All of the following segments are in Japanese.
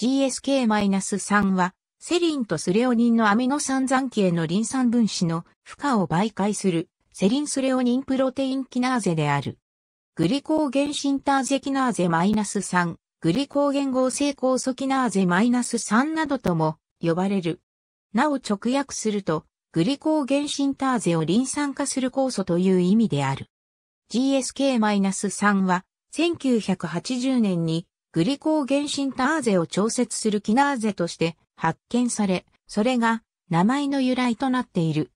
GSK-3 は、セリンとスレオニンのアミノ酸残へのリン酸分子の負荷を媒介する、セリンスレオニンプロテインキナーゼである。グリコーゲンシンターゼキナーゼ -3、グリコーゲン合成酵素キナーゼ -3 などとも呼ばれる。なお直訳すると、グリコーゲンシンターゼをリン酸化する酵素という意味である。GSK-3 は、1980年にグリコー原神ターゼを調節するキナーゼとして発見され、それが名前の由来となっている。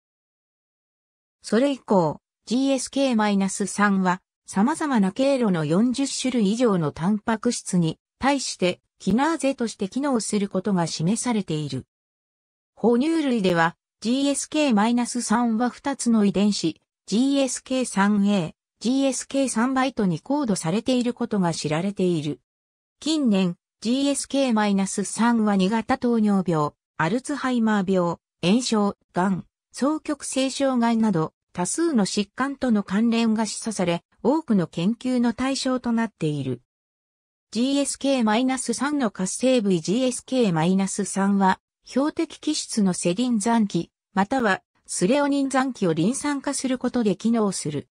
それ以降、GSK-3 は様々な経路の40種類以上のタンパク質に対してキナーゼとして機能することが示されている。哺乳類では GSK-3 は2つの遺伝子 GSK3A、GSK3 バイトにコードされていることが知られている。近年、GSK-3 は2型糖尿病、アルツハイマー病、炎症、癌、双極性障害など、多数の疾患との関連が示唆され、多くの研究の対象となっている。GSK-3 の活性部位 GSK-3 は、標的基質のセリン残機、またはスレオニン残機をリン酸化することで機能する。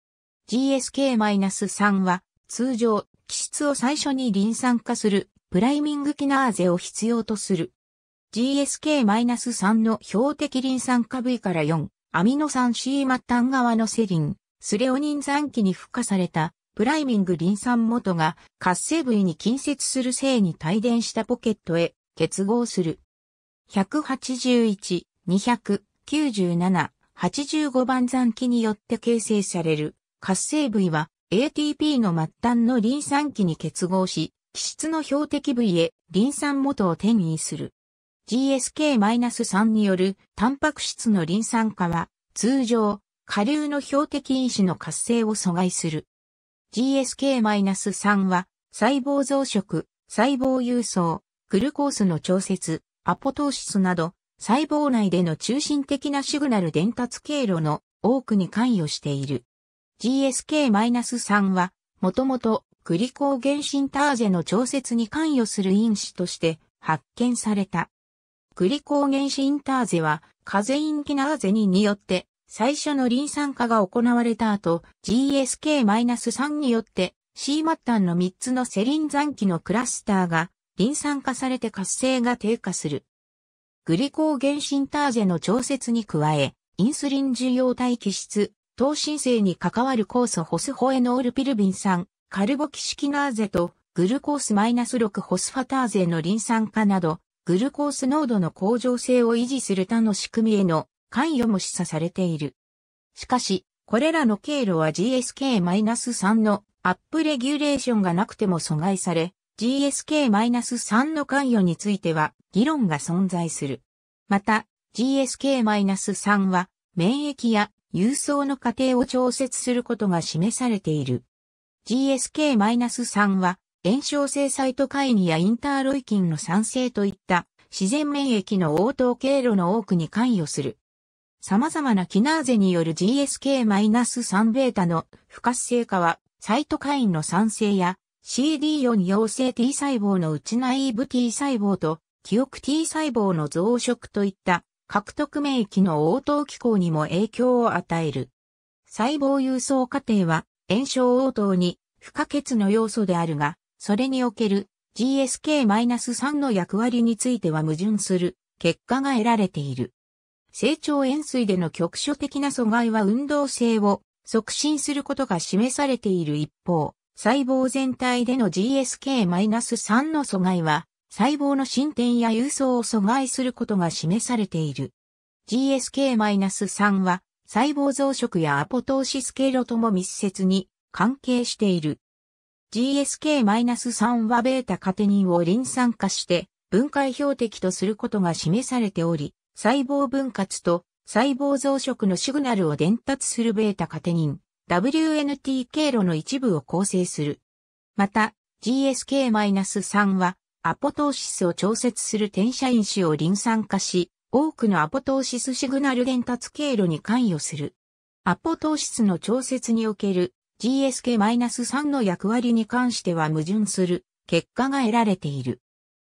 GSK-3 は、通常、基質を最初に臨酸化するプライミングキナーゼを必要とする。GSK-3 の標的リン酸化部位から4、アミノ酸 C 末端側のセリン、スレオニン酸基に付加されたプライミングリン酸元が活性部位に近接する性に帯電したポケットへ結合する。181、2 97、85番残機によって形成される活性部位は ATP の末端のリン酸基に結合し、基質の標的部位へリン酸元を転移する。GSK-3 によるタンパク質のリン酸化は、通常、下流の標的因子の活性を阻害する。GSK-3 は、細胞増殖、細胞輸送、グルコースの調節、アポトーシスなど、細胞内での中心的なシグナル伝達経路の多くに関与している。GSK-3 は、もともとグリコーゲンシンターゼの調節に関与する因子として発見された。グリコーゲンシンターゼは、カゼインキナーゼ2によって、最初のリン酸化が行われた後、GSK-3 によって C 末端の3つのセリン残機のクラスターが、リン酸化されて活性が低下する。グリコーゲンシンターゼの調節に加え、インスリン受容体気質糖新生に関わる酵素ホスホエノールピルビン酸、カルボキシキナーゼとグルコースマイナス -6 ホスファターゼのリン酸化など、グルコース濃度の向上性を維持する他の仕組みへの関与も示唆されている。しかし、これらの経路は GSK-3 のアップレギュレーションがなくても阻害され、GSK-3 の関与については議論が存在する。また、GSK-3 は免疫や郵送の過程を調節することが示されている。GSK-3 は、炎症性サイトカインやインターロイキンの酸性といった自然免疫の応答経路の多くに関与する。様々なキナーゼによる GSK-3 ベータの不活性化は、サイトカインの酸性や CD4 陽性 T 細胞の内内部 T 細胞と記憶 T 細胞の増殖といった獲得免疫の応答機構にも影響を与える。細胞輸送過程は炎症応答に不可欠の要素であるが、それにおける GSK-3 の役割については矛盾する結果が得られている。成長塩水での局所的な阻害は運動性を促進することが示されている一方、細胞全体での GSK-3 の阻害は細胞の進展や郵送を阻害することが示されている。GSK-3 は細胞増殖やアポトーシス経路とも密接に関係している。GSK-3 は β カテニンをリン酸化して分解標的とすることが示されており、細胞分割と細胞増殖のシグナルを伝達する β カテニン WNT 経路の一部を構成する。また、GSK-3 はアポトーシスを調節する転写因子を臨酸化し、多くのアポトーシスシグナル伝達経路に関与する。アポトーシスの調節における GSK-3 の役割に関しては矛盾する結果が得られている。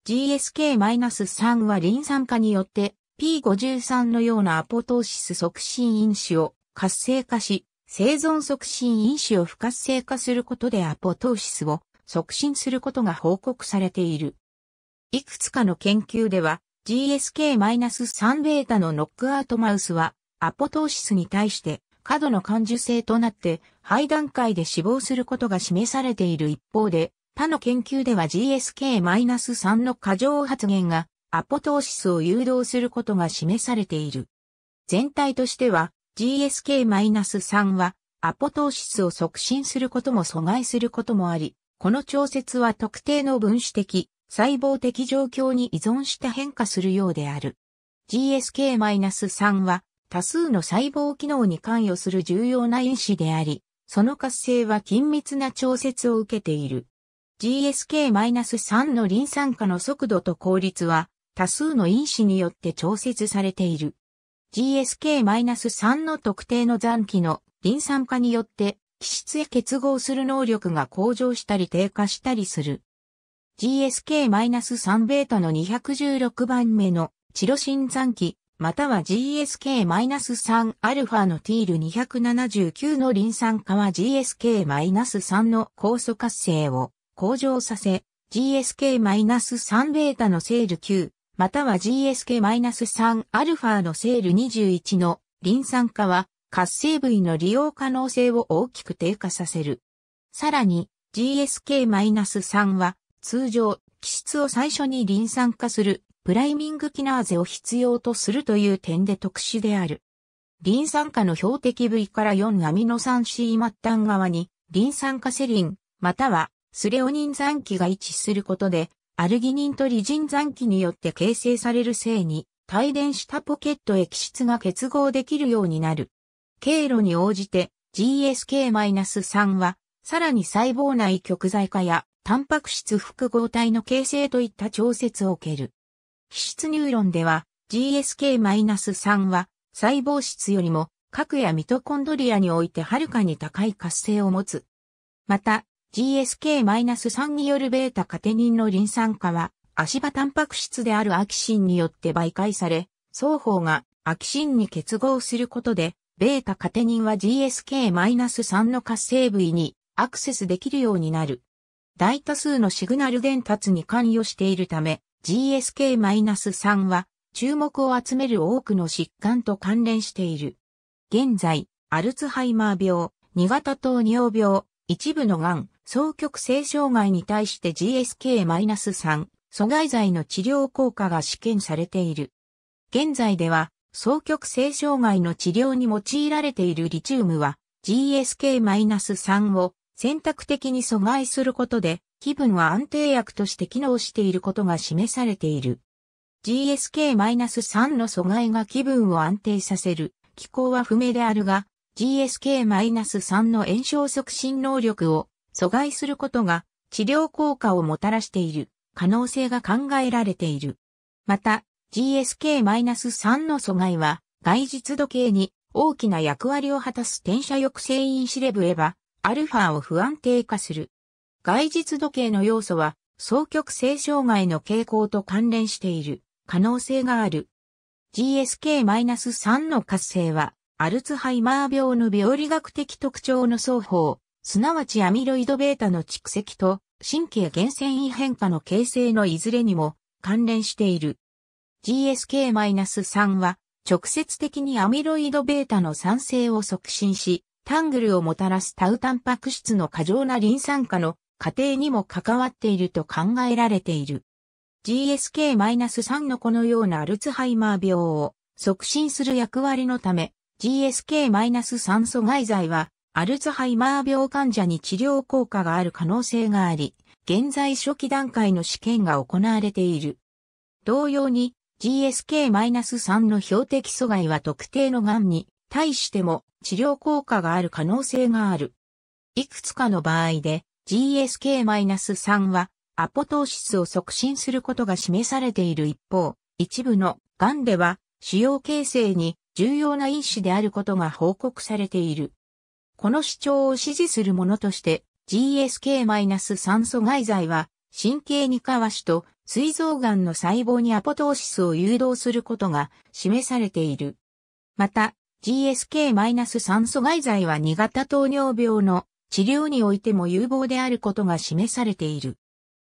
GSK-3 はリン酸化によって P53 のようなアポトーシス促進因子を活性化し、生存促進因子を不活性化することでアポトーシスを促進することが報告されている。いくつかの研究では GSK-3 ベータのノックアウトマウスはアポトーシスに対して過度の感受性となって肺段階で死亡することが示されている一方で他の研究では GSK-3 の過剰発現がアポトーシスを誘導することが示されている。全体としては GSK-3 はアポトーシスを促進することも阻害することもあり、この調節は特定の分子的、細胞的状況に依存して変化するようである。GSK-3 は多数の細胞機能に関与する重要な因子であり、その活性は緊密な調節を受けている。GSK-3 のリン酸化の速度と効率は多数の因子によって調節されている。GSK-3 の特定の残機のリン酸化によって気質へ結合する能力が向上したり低下したりする。GSK-3 ベータの216番目のチロシン酸機、または GSK-3 アルファのティール279のリン酸化は GSK-3 の酵素活性を向上させ、GSK-3 ベータのセール9、または GSK-3 アルファのセール21のリン酸化は活性部位の利用可能性を大きく低下させる。さらに GSK-3 は通常、気質を最初に臨酸化するプライミングキナーゼを必要とするという点で特殊である。臨酸化の標的部位から4アミノ酸 C 末端側に、臨酸化セリン、またはスレオニン残機が位置することで、アルギニンとリジン残機によって形成される性に、帯電したポケット液質が結合できるようになる。経路に応じて GSK-3 は、さらに細胞内極材化やタンパク質複合体の形成といった調節を受ける。皮質ニューロンでは GSK-3 は細胞質よりも核やミトコンドリアにおいてはるかに高い活性を持つ。また GSK-3 による β カテニンのリン酸化は足場タンパク質であるアキシンによって媒介され、双方がアキシンに結合することで、β カテニンは GSK-3 の活性部位にアクセスできるようになる。大多数のシグナル伝達に関与しているため、GSK-3 は注目を集める多くの疾患と関連している。現在、アルツハイマー病、2型糖尿病、一部の癌、双極性障害に対して GSK-3 阻害剤の治療効果が試験されている。現在では、双極性障害の治療に用いられているリチウムは GSK-3 を選択的に阻害することで、気分は安定薬として機能していることが示されている。GSK-3 の阻害が気分を安定させる。機構は不明であるが、GSK-3 の炎症促進能力を阻害することが治療効果をもたらしている可能性が考えられている。また、GSK-3 の阻害は外実時計に大きな役割を果たす転写抑制因子シレブエバアルファを不安定化する。外実時計の要素は、双極性障害の傾向と関連している可能性がある。GSK-3 の活性は、アルツハイマー病の病理学的特徴の双方、すなわちアミロイド β の蓄積と神経原線異変化の形成のいずれにも関連している。GSK-3 は直接的にアミロイド β の産生を促進し、タングルをもたらすタウタンパク質の過剰なリン酸化の過程にも関わっていると考えられている。GSK-3 のこのようなアルツハイマー病を促進する役割のため、GSK-3 阻害剤はアルツハイマー病患者に治療効果がある可能性があり、現在初期段階の試験が行われている。同様に GSK-3 の標的阻害は特定の癌に対しても治療効果がある可能性がある。いくつかの場合で GSK-3 はアポトーシスを促進することが示されている一方、一部の癌では腫瘍形成に重要な因子であることが報告されている。この主張を支持するものとして GSK-3 阻害剤は神経にかわしと膵臓癌の細胞にアポトーシスを誘導することが示されている。また、GSK- 酸素外剤は2型糖尿病の治療においても有望であることが示されている。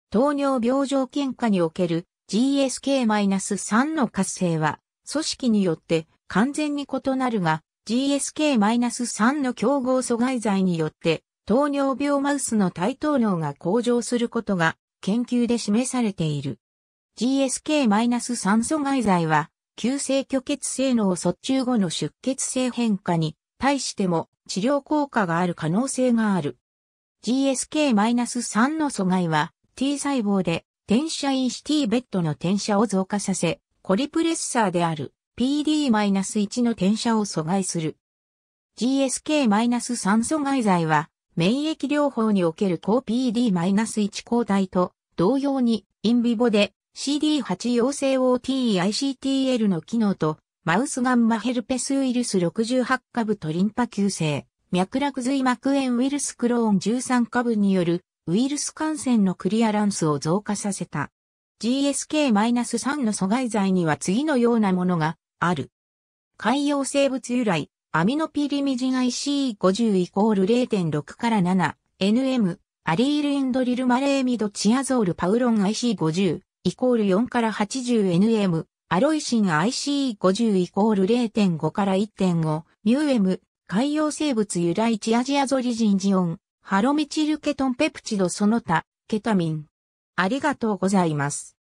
糖尿病条件下における GSK-3 の活性は組織によって完全に異なるが GSK-3 の競合阻害剤によって糖尿病マウスの対糖能が向上することが研究で示されている。GSK-3 阻害剤は急性虚血性脳卒中後の出血性変化に対しても治療効果がある可能性がある。GSK-3 の阻害は T 細胞で転写因子 T ベッドの転写を増加させ、コリプレッサーである PD-1 の転写を阻害する。GSK-3 阻害剤は免疫療法における抗 PD-1 抗体と同様にインビボで CD8 陽性 OTICTL の機能と、マウスガンマヘルペスウイルス68株とリンパ球性、脈絡髄膜炎ウイルスクローン13株によるウイルス感染のクリアランスを増加させた。GSK-3 の阻害剤には次のようなものがある。海洋生物由来、アミノピリミジン IC50 イコール0.6から7、NM、アリールインドリルマレーミドチアゾールパウロン IC50、イコール4から 80nm、アロイシン ICE50 イコール0.5から1.5、ミューエム、海洋生物由来チアジアゾリジンジオン、ハロミチルケトンペプチドその他、ケタミン。ありがとうございます。